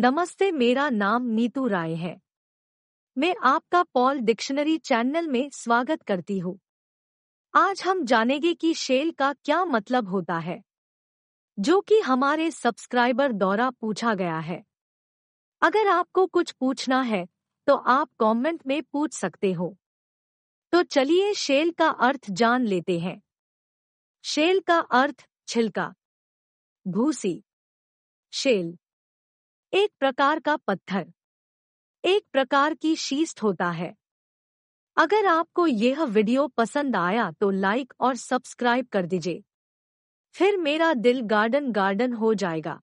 नमस्ते मेरा नाम नीतू राय है मैं आपका पॉल डिक्शनरी चैनल में स्वागत करती हूँ आज हम जानेंगे कि शेल का क्या मतलब होता है जो कि हमारे सब्सक्राइबर द्वारा पूछा गया है अगर आपको कुछ पूछना है तो आप कमेंट में पूछ सकते हो तो चलिए शेल का अर्थ जान लेते हैं शेल का अर्थ छिलका भूसी शेल एक प्रकार का पत्थर एक प्रकार की शीस्ट होता है अगर आपको यह वीडियो पसंद आया तो लाइक और सब्सक्राइब कर दीजिए फिर मेरा दिल गार्डन गार्डन हो जाएगा